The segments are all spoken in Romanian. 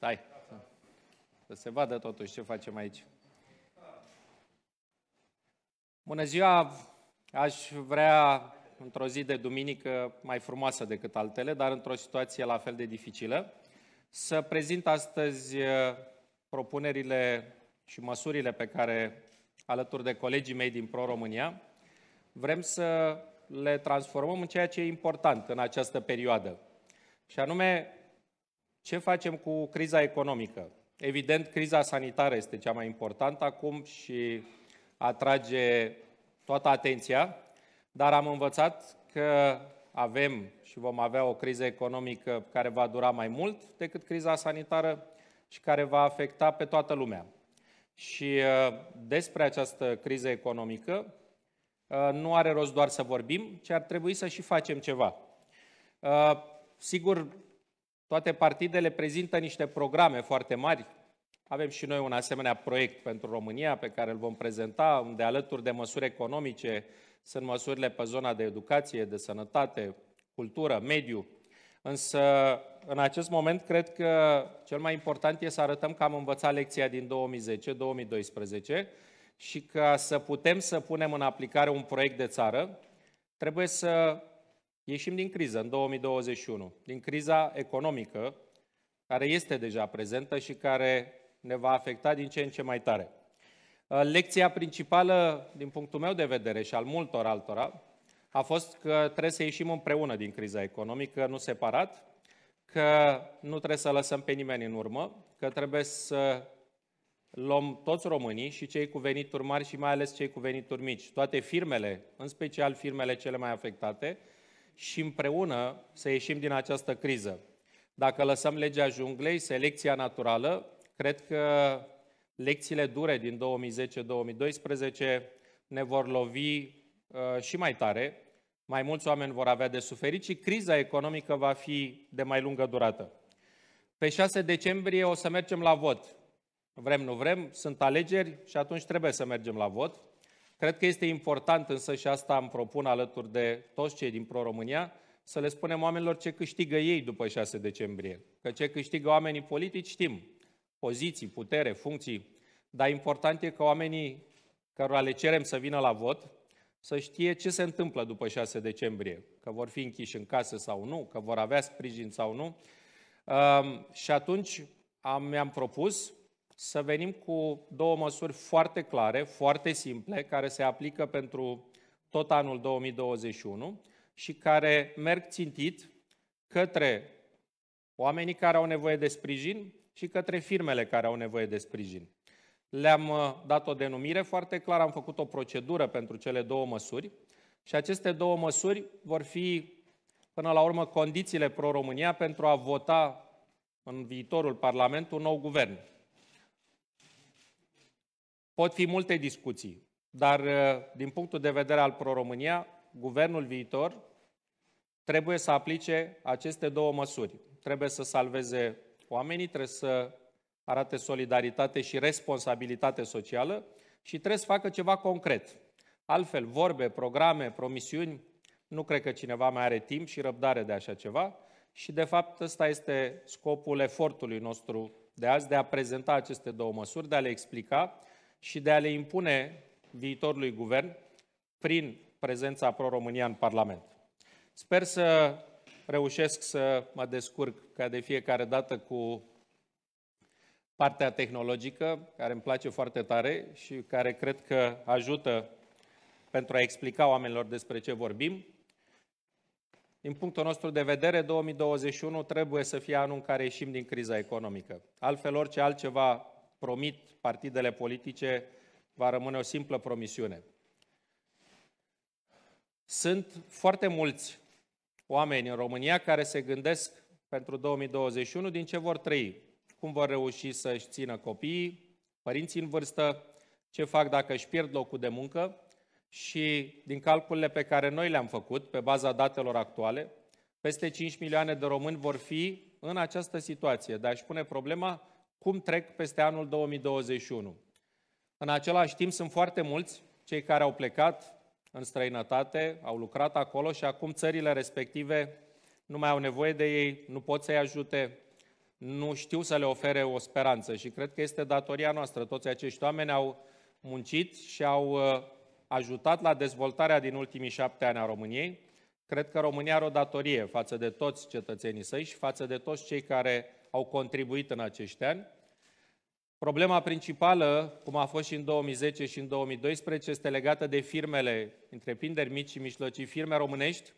Stai. Să se vadă totuși ce facem aici. Bună ziua! Aș vrea într-o zi de duminică mai frumoasă decât altele, dar într-o situație la fel de dificilă, să prezint astăzi uh, propunerile și măsurile pe care, alături de colegii mei din Pro-România, vrem să le transformăm în ceea ce e important în această perioadă. Și anume, ce facem cu criza economică? Evident, criza sanitară este cea mai importantă acum și atrage toată atenția, dar am învățat că avem și vom avea o criză economică care va dura mai mult decât criza sanitară și care va afecta pe toată lumea. Și uh, despre această criză economică uh, nu are rost doar să vorbim, ci ar trebui să și facem ceva. Uh, sigur, toate partidele prezintă niște programe foarte mari. Avem și noi un asemenea proiect pentru România pe care îl vom prezenta, unde alături de măsuri economice sunt măsurile pe zona de educație, de sănătate, cultură, mediu. Însă, în acest moment, cred că cel mai important e să arătăm că am învățat lecția din 2010-2012 și ca să putem să punem în aplicare un proiect de țară, trebuie să Ieșim din criză în 2021, din criza economică, care este deja prezentă și care ne va afecta din ce în ce mai tare. Uh, lecția principală, din punctul meu de vedere și al multor altora, a fost că trebuie să ieșim împreună din criza economică, nu separat, că nu trebuie să lăsăm pe nimeni în urmă, că trebuie să luăm toți românii și cei cu venituri mari și mai ales cei cu venituri mici, toate firmele, în special firmele cele mai afectate, și împreună să ieșim din această criză. Dacă lăsăm legea junglei, selecția naturală, cred că lecțiile dure din 2010-2012 ne vor lovi uh, și mai tare, mai mulți oameni vor avea de suferit și criza economică va fi de mai lungă durată. Pe 6 decembrie o să mergem la vot. Vrem, nu vrem, sunt alegeri și atunci trebuie să mergem la vot. Cred că este important însă și asta îmi propun alături de toți cei din Pro-România, să le spunem oamenilor ce câștigă ei după 6 decembrie. Că ce câștigă oamenii politici știm, poziții, putere, funcții, dar important e că oamenii cărora le cerem să vină la vot, să știe ce se întâmplă după 6 decembrie, că vor fi închiși în casă sau nu, că vor avea sprijin sau nu. Ehm, și atunci am, mi-am propus să venim cu două măsuri foarte clare, foarte simple, care se aplică pentru tot anul 2021 și care merg țintit către oamenii care au nevoie de sprijin și către firmele care au nevoie de sprijin. Le-am uh, dat o denumire foarte clară, am făcut o procedură pentru cele două măsuri și aceste două măsuri vor fi, până la urmă, condițiile pro-România pentru a vota în viitorul Parlament un nou guvern. Pot fi multe discuții, dar uh, din punctul de vedere al Pro-România, guvernul viitor trebuie să aplice aceste două măsuri. Trebuie să salveze oamenii, trebuie să arate solidaritate și responsabilitate socială și trebuie să facă ceva concret. Altfel, vorbe, programe, promisiuni, nu cred că cineva mai are timp și răbdare de așa ceva și, de fapt, ăsta este scopul efortului nostru de azi, de a prezenta aceste două măsuri, de a le explica și de a le impune viitorului guvern prin prezența pro-România în Parlament. Sper să reușesc să mă descurc ca de fiecare dată cu partea tehnologică, care îmi place foarte tare și care cred că ajută pentru a explica oamenilor despre ce vorbim. Din punctul nostru de vedere, 2021 trebuie să fie anul în care ieșim din criza economică. Altfel, orice altceva promit partidele politice va rămâne o simplă promisiune. Sunt foarte mulți oameni în România care se gândesc pentru 2021 din ce vor trăi, cum vor reuși să-și țină copiii, părinții în vârstă, ce fac dacă își pierd locul de muncă și din calculele pe care noi le-am făcut pe baza datelor actuale, peste 5 milioane de români vor fi în această situație, dar își pune problema cum trec peste anul 2021. În același timp, sunt foarte mulți cei care au plecat în străinătate, au lucrat acolo și acum țările respective nu mai au nevoie de ei, nu pot să-i ajute, nu știu să le ofere o speranță și cred că este datoria noastră. Toți acești oameni au muncit și au uh, ajutat la dezvoltarea din ultimii șapte ani a României. Cred că România are o datorie față de toți cetățenii săi și față de toți cei care au contribuit în acești ani. Problema principală, cum a fost și în 2010 și în 2012, este legată de firmele, întreprinderi mici și mijlocii, firme românești,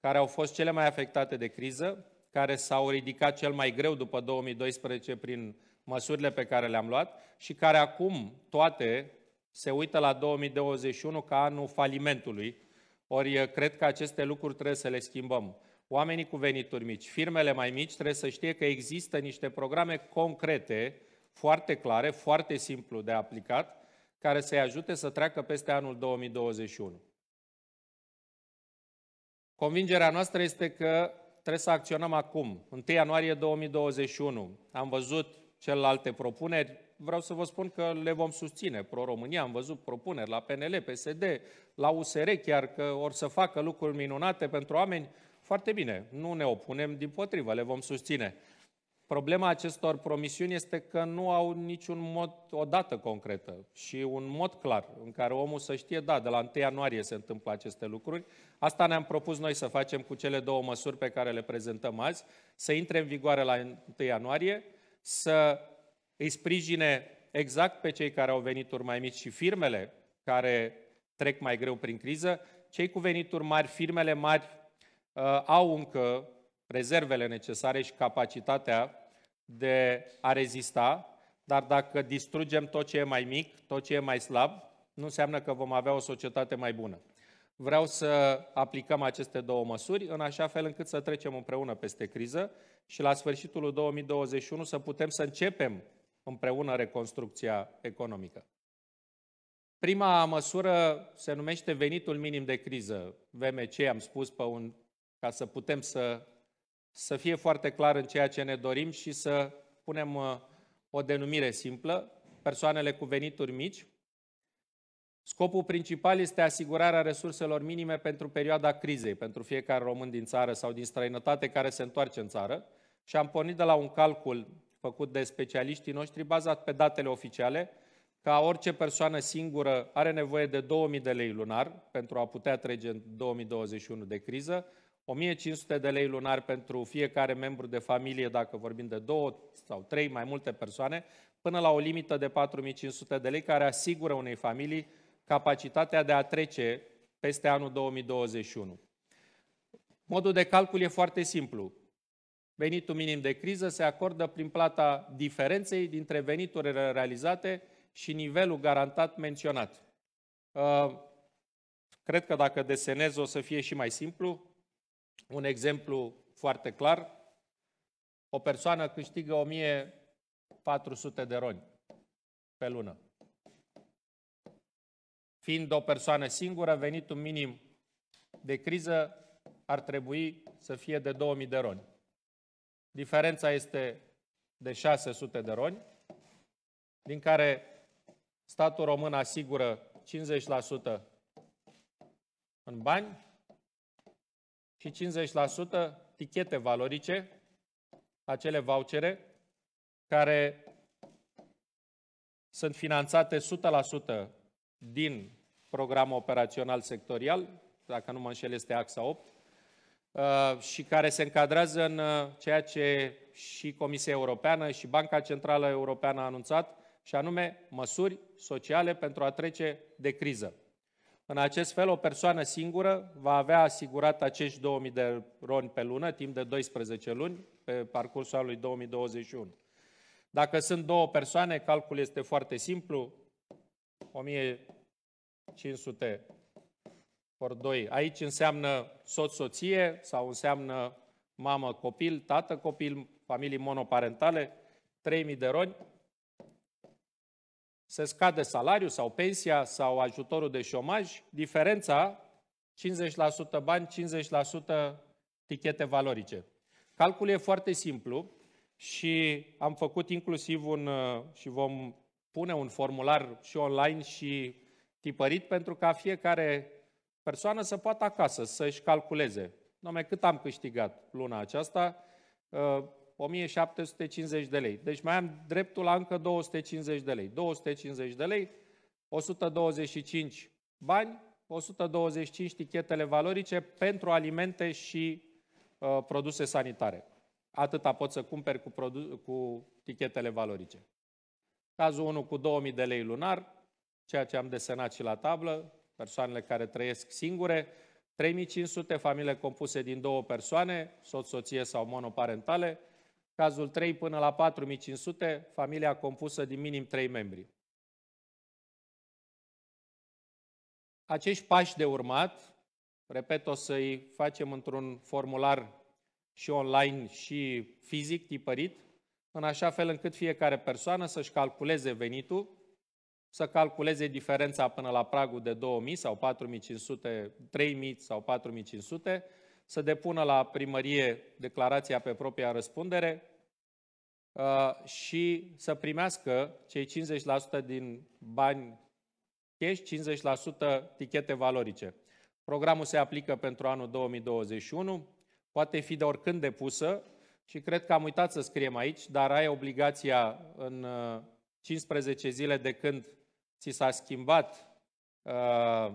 care au fost cele mai afectate de criză, care s-au ridicat cel mai greu după 2012 prin măsurile pe care le-am luat și care acum toate se uită la 2021 ca anul falimentului. Ori cred că aceste lucruri trebuie să le schimbăm oamenii cu venituri mici, firmele mai mici trebuie să știe că există niște programe concrete, foarte clare, foarte simplu de aplicat, care să-i ajute să treacă peste anul 2021. Convingerea noastră este că trebuie să acționăm acum, 1 ianuarie 2021. Am văzut celelalte propuneri, vreau să vă spun că le vom susține. Pro-România am văzut propuneri la PNL, PSD, la USR chiar că or să facă lucruri minunate pentru oameni, foarte bine, nu ne opunem, din potrivă, le vom susține. Problema acestor promisiuni este că nu au niciun mod, o dată concretă și un mod clar în care omul să știe, da, de la 1 ianuarie se întâmplă aceste lucruri. Asta ne-am propus noi să facem cu cele două măsuri pe care le prezentăm azi, să intre în vigoare la 1 ianuarie, să îi sprijine exact pe cei care au venituri mai mici și firmele care trec mai greu prin criză, cei cu venituri mari, firmele mari, Uh, au încă rezervele necesare și capacitatea de a rezista, dar dacă distrugem tot ce e mai mic, tot ce e mai slab, nu înseamnă că vom avea o societate mai bună. Vreau să aplicăm aceste două măsuri în așa fel încât să trecem împreună peste criză și la sfârșitul 2021 să putem să începem împreună reconstrucția economică. Prima măsură se numește venitul minim de criză, VMC, am spus pe un ca să putem să, să fie foarte clar în ceea ce ne dorim și să punem uh, o denumire simplă, persoanele cu venituri mici. Scopul principal este asigurarea resurselor minime pentru perioada crizei, pentru fiecare român din țară sau din străinătate care se întoarce în țară și am pornit de la un calcul făcut de specialiștii noștri, bazat pe datele oficiale, ca orice persoană singură are nevoie de 2000 de lei lunar pentru a putea trece în 2021 de criză, 1500 de lei lunar pentru fiecare membru de familie, dacă vorbim de două sau trei mai multe persoane, până la o limită de 4500 de lei, care asigură unei familii capacitatea de a trece peste anul 2021. Modul de calcul e foarte simplu. Venitul minim de criză se acordă prin plata diferenței dintre veniturile realizate și nivelul garantat menționat. Uh, cred că dacă desenez o să fie și mai simplu. Un exemplu foarte clar, o persoană câștigă 1400 de roni pe lună. Fiind o persoană singură, venitul minim de criză ar trebui să fie de 2000 de roni. Diferența este de 600 de roni, din care statul român asigură 50% în bani, și 50% tichete valorice, acele vouchere, care sunt finanțate 100% din programul operațional sectorial, dacă nu mă înșel este AXA 8, uh, și care se încadrează în uh, ceea ce și Comisia Europeană și Banca Centrală Europeană a anunțat, și anume măsuri sociale pentru a trece de criză. În acest fel, o persoană singură va avea asigurat acești 2000 de roni pe lună, timp de 12 luni, pe parcursul anului 2021. Dacă sunt două persoane, calculul este foarte simplu, 1500 ori 2. Aici înseamnă soț-soție sau înseamnă mamă-copil, tată-copil, familii monoparentale, 3000 de roni să scadă salariul sau pensia sau ajutorul de șomaj, diferența 50% bani, 50% tichete valorice. Calculul e foarte simplu și am făcut inclusiv un, uh, și vom pune un formular și online și tipărit pentru ca fiecare persoană să poată acasă să-și calculeze. numai cât am câștigat luna aceasta, uh, 1750 de lei. Deci mai am dreptul la încă 250 de lei. 250 de lei, 125 bani, 125 tichetele valorice pentru alimente și uh, produse sanitare. Atâta pot să cumperi cu, cu tichetele valorice. Cazul 1 cu 2000 de lei lunar, ceea ce am desenat și la tablă, persoanele care trăiesc singure, 3500 familii compuse din două persoane, soț, soție sau monoparentale, cazul 3 până la 4500, familia compusă din minim 3 membri. Acești pași de urmat, repet, o să-i facem într-un formular și online și fizic tipărit, în așa fel încât fiecare persoană să-și calculeze venitul, să calculeze diferența până la pragul de 2000 sau 4500, 3000 sau 4500, să depună la primărie declarația pe propria răspundere Uh, și să primească cei 50% din bani cash, 50% tichete valorice. Programul se aplică pentru anul 2021, poate fi de oricând depusă și cred că am uitat să scriem aici, dar ai obligația în 15 uh, zile de când ți s-a schimbat uh,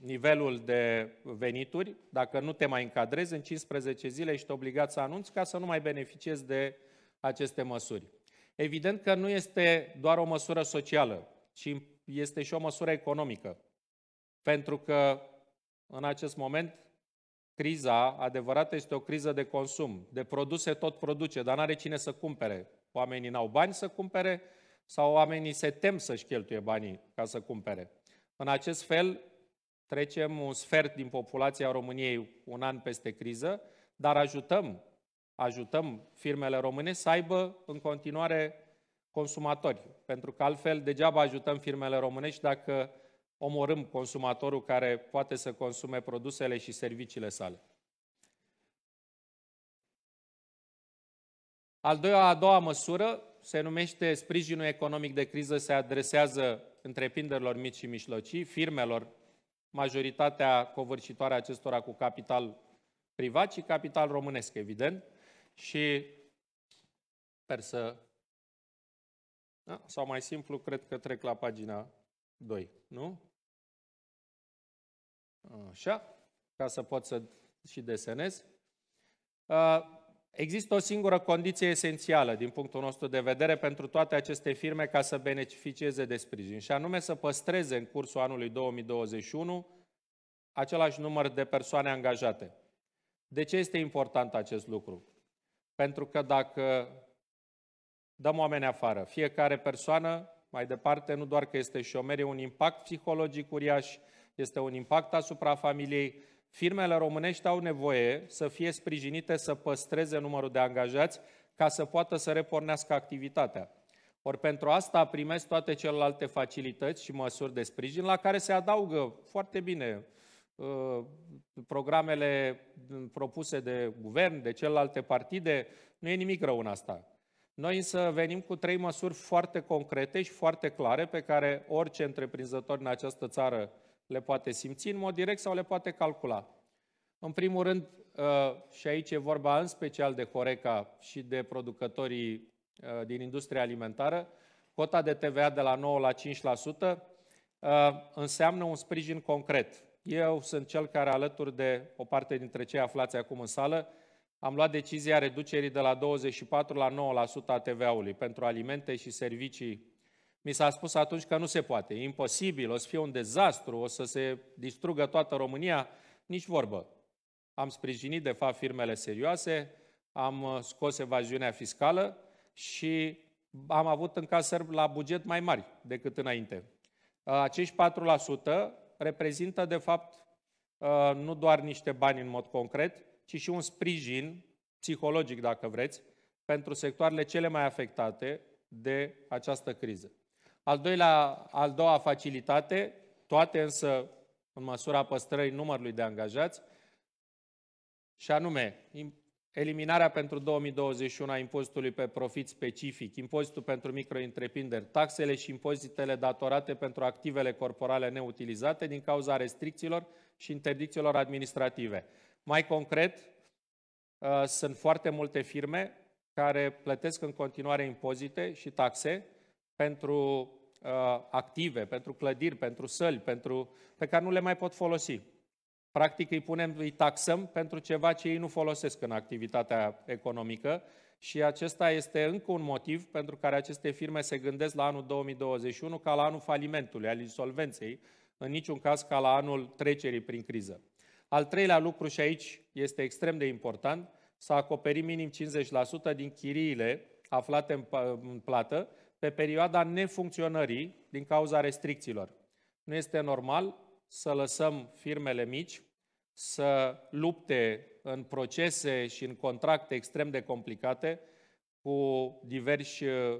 nivelul de venituri, dacă nu te mai încadrezi, în 15 zile ești obligat să anunți ca să nu mai beneficiezi de uh, aceste măsuri. Evident că nu este doar o măsură socială, ci este și o măsură economică. Pentru că în acest moment criza adevărată este o criză de consum, de produse tot produce, dar nu are cine să cumpere. Oamenii n-au bani să cumpere sau oamenii se tem să-și cheltuie banii ca să cumpere. În acest fel, trecem un sfert din populația României un an peste criză, dar ajutăm ajutăm firmele române să aibă în continuare consumatori. Pentru că altfel degeaba ajutăm firmele românești dacă omorâm consumatorul care poate să consume produsele și serviciile sale. Al doilea, a doua măsură se numește sprijinul economic de criză, se adresează întreprinderilor mici și mijlocii, firmelor, majoritatea covârșitoare acestora cu capital privat și capital românesc, evident și sper să... Da? Sau mai simplu, cred că trec la pagina 2, nu? Așa, ca să pot să și desenez. Există o singură condiție esențială din punctul nostru de vedere pentru toate aceste firme ca să beneficieze de sprijin și anume să păstreze în cursul anului 2021 același număr de persoane angajate. De ce este important acest lucru? Pentru că dacă dăm oameni afară, fiecare persoană, mai departe, nu doar că este șomer, e un impact psihologic uriaș, este un impact asupra familiei. Firmele românești au nevoie să fie sprijinite să păstreze numărul de angajați ca să poată să repornească activitatea. Ori pentru asta primesc toate celelalte facilități și măsuri de sprijin la care se adaugă foarte bine Uh, programele propuse de guvern, de celelalte partide, nu e nimic rău în asta. Noi însă venim cu trei măsuri foarte concrete și foarte clare pe care orice întreprinzător în această țară le poate simți în mod direct sau le poate calcula. În primul rând, uh, și aici e vorba în special de Horeca și de producătorii uh, din industria alimentară, cota de TVA de la 9 la 5% înseamnă un sprijin concret. Eu sunt cel care, alături de o parte dintre cei aflați acum în sală, am luat decizia reducerii de la 24 la 9% a TVA-ului pentru alimente și servicii. Mi s-a spus atunci că nu se poate, e imposibil, o să fie un dezastru, o să se distrugă toată România, nici vorbă. Am sprijinit, de fapt, firmele serioase, am uh, scos evaziunea fiscală și am avut încasări la buget mai mari decât înainte. Uh, acești reprezintă, de fapt, uh, nu doar niște bani în mod concret, ci și un sprijin psihologic, dacă vreți, pentru sectoarele cele mai afectate de această criză. Al doilea, al doua facilitate, toate însă în măsura păstrării numărului de angajați, și anume eliminarea pentru 2021 a impozitului pe profit specific, impozitul pentru micro-întreprinderi, taxele și impozitele datorate pentru activele corporale neutilizate din cauza restricțiilor și interdicțiilor administrative. Mai concret, uh, sunt foarte multe firme care plătesc în continuare impozite și taxe pentru uh, active, pentru clădiri, pentru săli, pentru, pe care nu le mai pot folosi. Practic îi punem, îi taxăm pentru ceva ce ei nu folosesc în activitatea economică și acesta este încă un motiv pentru care aceste firme se gândesc la anul 2021 ca la anul falimentului, al insolvenței, în niciun caz ca la anul trecerii prin criză. Al treilea lucru și aici este extrem de important, să acoperim minim 50% din chiriile aflate în plată pe perioada nefuncționării din cauza restricțiilor. Nu este normal să lăsăm firmele mici să lupte în procese și în contracte extrem de complicate cu diversi uh,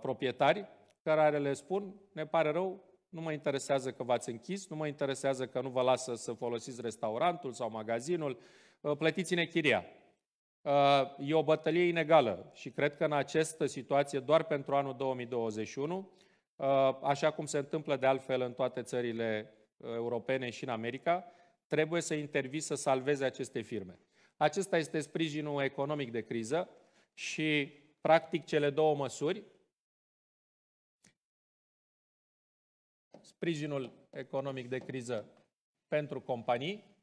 proprietari care le spun, ne pare rău, nu mă interesează că v-ați închis, nu mă interesează că nu vă lasă să folosiți restaurantul sau magazinul, uh, plătiți-ne chiria. Uh, e o bătălie inegală și cred că în această situație, doar pentru anul 2021, uh, așa cum se întâmplă de altfel în toate țările europene și în America, trebuie să intervii să salveze aceste firme. Acesta este sprijinul economic de criză și, practic, cele două măsuri, sprijinul economic de criză pentru companii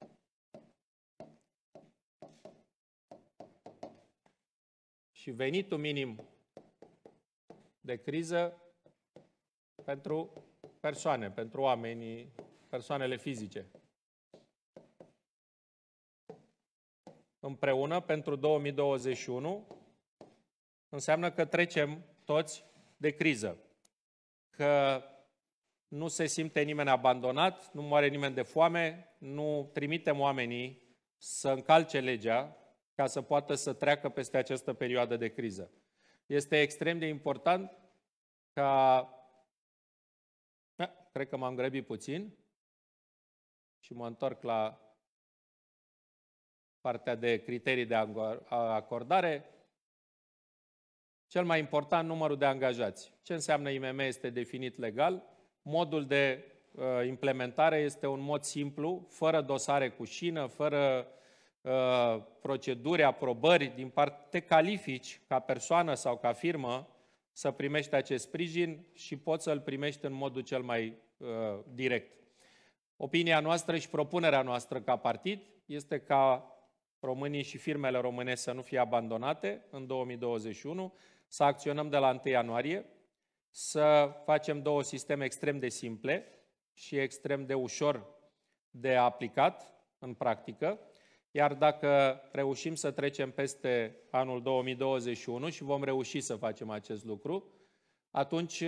și venitul minim de criză pentru persoane, pentru oamenii persoanele fizice. Împreună, pentru 2021, înseamnă că trecem toți de criză. Că nu se simte nimeni abandonat, nu moare nimeni de foame, nu trimitem oamenii să încalce legea ca să poată să treacă peste această perioadă de criză. Este extrem de important ca... Da, cred că m-am grăbit puțin și mă întorc la partea de criterii de acordare, cel mai important, numărul de angajați. Ce înseamnă IMM este definit legal, modul de uh, implementare este un mod simplu, fără dosare cu șină, fără uh, proceduri, aprobări, din parte te califici ca persoană sau ca firmă să primești acest sprijin și poți să-l primești în modul cel mai uh, direct. Opinia noastră și propunerea noastră ca partid este ca românii și firmele române să nu fie abandonate în 2021, să acționăm de la 1 ianuarie, să facem două sisteme extrem de simple și extrem de ușor de aplicat în practică, iar dacă reușim să trecem peste anul 2021 și vom reuși să facem acest lucru, atunci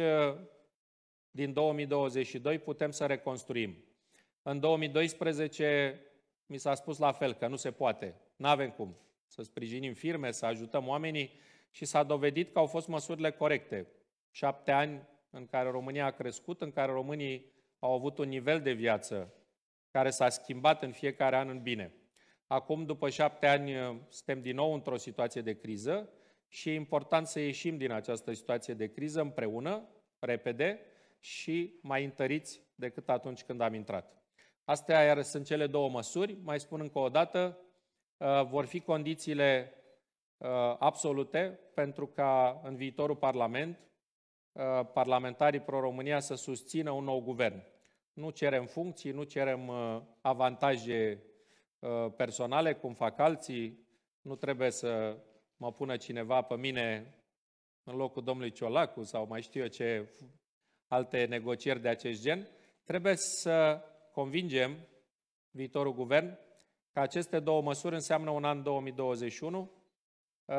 din 2022 putem să reconstruim în 2012 mi s-a spus la fel, că nu se poate, nu avem cum să sprijinim firme, să ajutăm oamenii și s-a dovedit că au fost măsurile corecte. Șapte ani în care România a crescut, în care românii au avut un nivel de viață care s-a schimbat în fiecare an în bine. Acum, după șapte ani, suntem din nou într-o situație de criză și e important să ieșim din această situație de criză împreună, repede și mai întăriți decât atunci când am intrat. Astea iar sunt cele două măsuri. Mai spun încă o dată, uh, vor fi condițiile uh, absolute pentru ca în viitorul Parlament uh, parlamentarii pro-România să susțină un nou guvern. Nu cerem funcții, nu cerem avantaje personale, cum fac alții, nu trebuie să mă pună cineva pe mine în locul domnului Ciolacu sau mai știu eu ce alte negocieri de acest gen, trebuie să convingem viitorul guvern că aceste două măsuri înseamnă un an 2021, uh,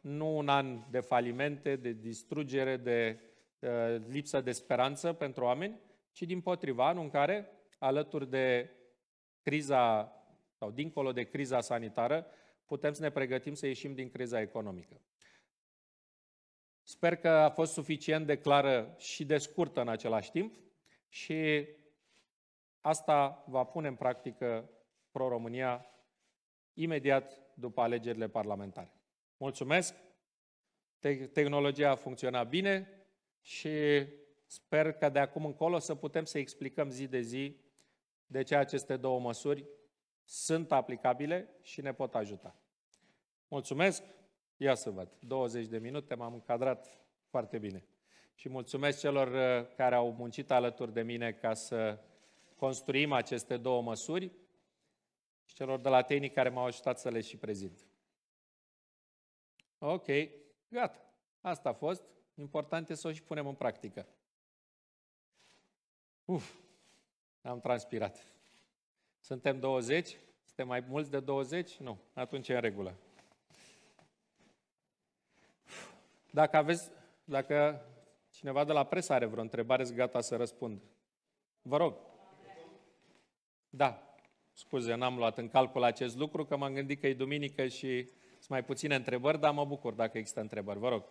nu un an de falimente, de distrugere, de uh, lipsă de speranță pentru oameni, ci din potriva, anul în care, alături de criza sau dincolo de criza sanitară, putem să ne pregătim să ieșim din criza economică. Sper că a fost suficient de clară și de scurtă în același timp și Asta va pune în practică Pro-România imediat după alegerile parlamentare. Mulțumesc! Te- tehnologia a funcționat bine și sper că de acum încolo să putem să explicăm zi de zi de ce aceste două măsuri sunt aplicabile și ne pot ajuta. Mulțumesc! Ia să văd, 20 de minute, m-am încadrat foarte bine. Și mulțumesc celor uh, care au muncit alături de mine ca să construim aceste două măsuri și celor de la tehnic care m-au ajutat să le și prezint. Ok, gata. Asta a fost. Important e să o și punem în practică. Uf, am transpirat. Suntem 20? Suntem mai mulți de 20? Nu. Atunci e în regulă. Dacă aveți, dacă cineva de la presă are vreo întrebare, sunt gata să răspund. Vă rog. Da, scuze, n-am luat în calcul acest lucru, că m-am gândit că e duminică și sunt mai puține întrebări, dar mă bucur dacă există întrebări. Vă rog.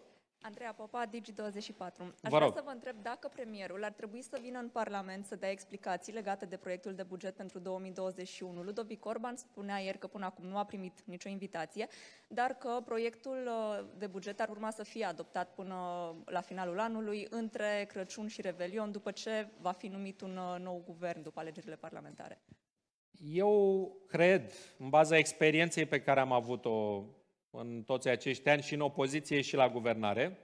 Andreea Popa, Digi24. Aș vrea să vă întreb dacă premierul ar trebui să vină în Parlament să dea explicații legate de proiectul de buget pentru 2021. Ludovic Orban spunea ieri că până acum nu a primit nicio invitație, dar că proiectul uh, de buget ar urma să fie adoptat până uh, la finalul anului, între Crăciun și Revelion, după ce va fi numit un uh, nou guvern după alegerile parlamentare. Eu cred, în baza experienței pe care am avut-o în toți acești ani și în opoziție și la guvernare,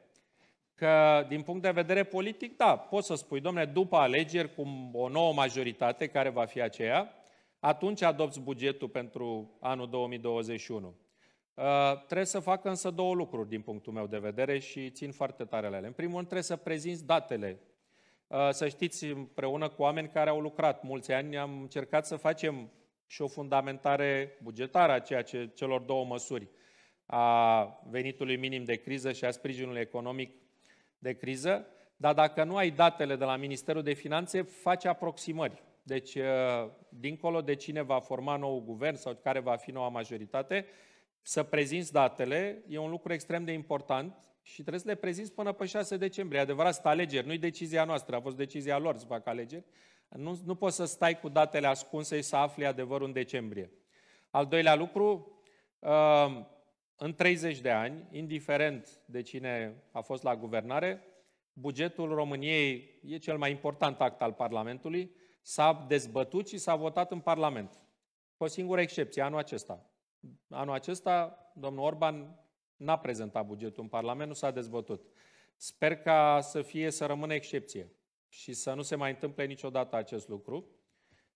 că din punct de vedere politic, da, poți să spui, domnule, după alegeri, cu o nouă majoritate, care va fi aceea, atunci adopți bugetul pentru anul 2021. Uh, trebuie să facă însă două lucruri din punctul meu de vedere și țin foarte tare la ele. În primul rând, trebuie să prezinți datele Uh, să știți, împreună cu oameni care au lucrat mulți ani, am încercat să facem și o fundamentare bugetară a ceea ce celor două măsuri, a venitului minim de criză și a sprijinului economic de criză, dar dacă nu ai datele de la Ministerul de Finanțe, faci aproximări. Deci, uh, dincolo de cine va forma nou guvern sau care va fi noua majoritate, să prezinți datele e un lucru extrem de important și trebuie să le prezinți până pe 6 decembrie. E adevărat, sunt alegeri, nu-i decizia noastră, a fost decizia lor să facă alegeri. Nu, nu poți să stai cu datele ascunse și să afli adevărul în decembrie. Al doilea lucru, uh, în 30 de ani, indiferent de cine a fost la guvernare, bugetul României e cel mai important act al Parlamentului, s-a dezbătut și s-a votat în Parlament. Cu o singură excepție, anul acesta. Anul acesta, domnul Orban n-a prezentat bugetul în Parlament, nu s-a dezbătut. Sper ca să fie, să rămână excepție și să nu se mai întâmple niciodată acest lucru.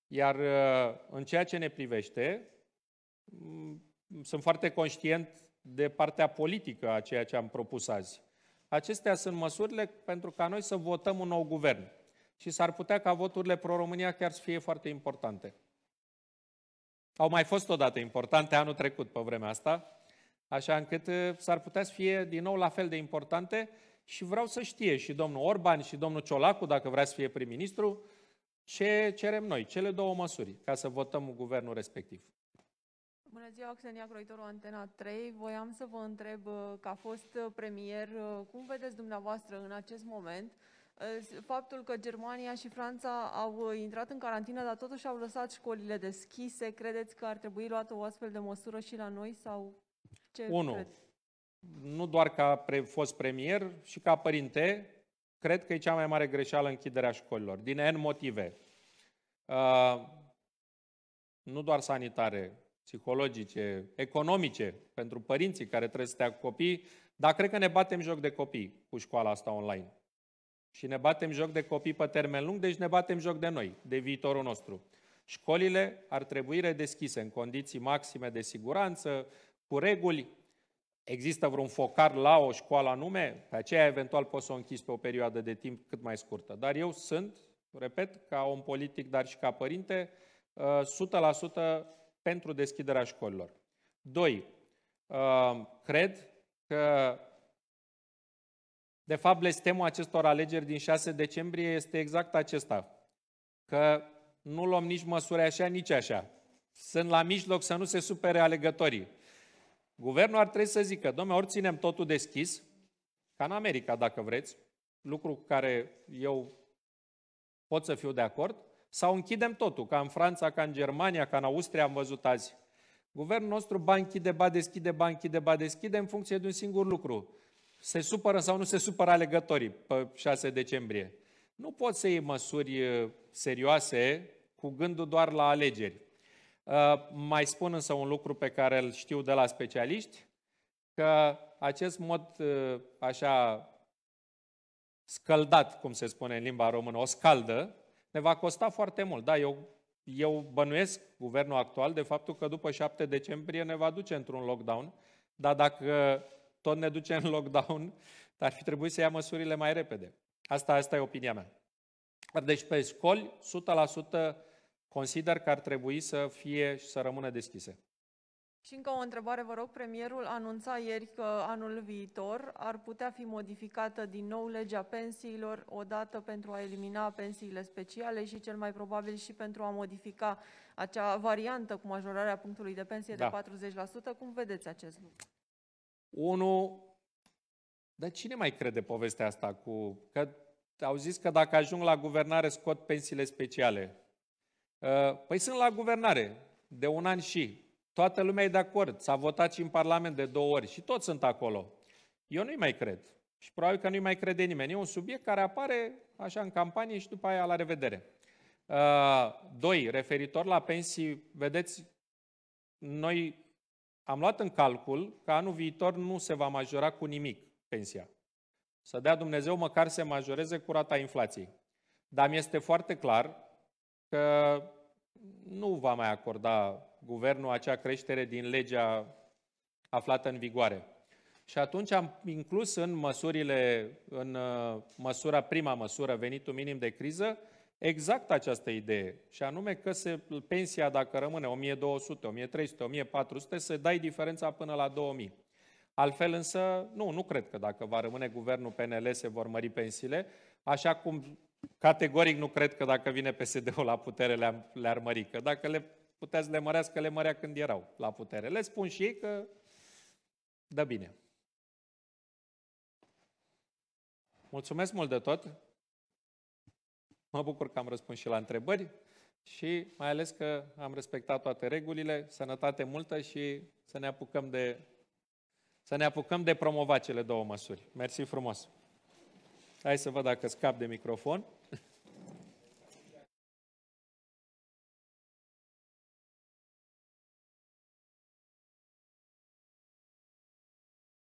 Iar uh, în ceea ce ne privește, sunt foarte conștient de partea politică a ceea ce am propus azi. Acestea sunt măsurile pentru ca noi să votăm un nou guvern. Și s-ar putea ca voturile pro-România chiar să fie foarte importante. Au mai fost odată importante anul trecut pe vremea asta, Așa încât uh, s-ar putea să fie din nou la fel de importante și vreau să știe și domnul Orban și domnul Ciolacu, dacă vrea să fie prim-ministru, ce cerem noi, cele două măsuri, ca să votăm guvernul respectiv. Bună ziua, Xenia Croitoru, Antena 3. Voiam să vă întreb, uh, ca fost uh, premier, cum vedeți dumneavoastră în acest moment faptul că Germania și Franța au intrat în carantină, dar totuși au lăsat școlile deschise? Credeți că ar trebui luată o astfel de măsură și la noi sau ce Unu, vreți? nu doar ca pre, fost premier, și ca părinte, cred că e cea mai mare greșeală închiderea școlilor, din N motive. Uh, nu doar sanitare, psihologice, economice, pentru părinții care trebuie să stea cu copii, dar cred că ne batem joc de copii cu școala asta online. Și ne batem joc de copii pe termen lung, deci ne batem joc de noi, de viitorul nostru. Școlile ar trebui redeschise în condiții maxime de siguranță, cu reguli, există vreun focar la o școală anume, pe aceea eventual poți să o închizi pe o perioadă de timp cât mai scurtă. Dar eu sunt, repet, ca om politic, dar și ca părinte, 100% uh, pentru deschiderea școlilor. Doi, uh, cred că de fapt, blestemul acestor alegeri din 6 decembrie este exact acesta. Că nu luăm nici măsuri așa, nici așa. Sunt la mijloc să nu se supere alegătorii. Guvernul ar trebui să zică, domnule, ori ținem totul deschis, ca în America, dacă vreți, lucru cu care eu pot să fiu de acord, sau închidem totul, ca în Franța, ca în Germania, ca în Austria, am văzut azi. Guvernul nostru ba închide, ba deschide, ba închide, ba deschide, în funcție de un singur lucru. Se supără sau nu se supără alegătorii pe 6 decembrie. Nu poți să iei măsuri eh, serioase cu gândul doar la alegeri. Ă, mai spun însă un lucru pe care îl știu de la specialiști, că acest mod ă, așa scăldat, cum se spune în limba română, o scaldă, ne va costa foarte mult. Da, eu, eu bănuiesc guvernul actual de faptul că după 7 decembrie ne va duce într-un lockdown, dar dacă tot ne duce în lockdown, ar fi trebuit să ia măsurile mai repede. Asta, asta e opinia mea. Deci pe școli, 100% consider că ar trebui să fie și să rămână deschise. Și încă o întrebare, vă rog, premierul anunța ieri că anul viitor ar putea fi modificată din nou legea pensiilor, odată pentru a elimina pensiile speciale și cel mai probabil și pentru a modifica acea variantă cu majorarea punctului de pensie da. de 40%. Cum vedeți acest lucru? Unu, dar cine mai crede povestea asta cu... Că au zis că dacă ajung la guvernare scot pensiile speciale. Ă, păi sunt la guvernare de un an și. Toată lumea e de acord. S-a votat și în Parlament de două ori și toți sunt acolo. Eu nu-i mai cred. Și probabil că nu-i mai crede nimeni. E un subiect care apare așa în campanie și după aia la revedere. Ă, doi, referitor la pensii, vedeți, noi am luat în calcul că anul viitor nu se va majora cu nimic pensia. Să dea Dumnezeu măcar se majoreze cu rata inflației. Dar mi este foarte clar că nu va mai acorda guvernul acea creștere din legea aflată în vigoare. Și atunci am inclus în măsurile, în uh, măsura, prima măsură, venitul minim de criză, exact această idee. Și anume că se, pensia, dacă rămâne 1200, 1300, 1400, să dai diferența până la 2000. Altfel însă, nu, nu cred că dacă va rămâne guvernul PNL se vor mări pensiile, așa cum Categoric nu cred că dacă vine PSD-ul la putere le-ar, le mări, că dacă le puteți le mărească, le mărea când erau la putere. Le spun și ei că dă bine. Mulțumesc mult de tot! Mă bucur că am răspuns și la întrebări și mai ales că am respectat toate regulile, sănătate multă și să ne apucăm de, să ne apucăm de promova cele două măsuri. Mersi frumos! Hai să văd dacă scap de microfon.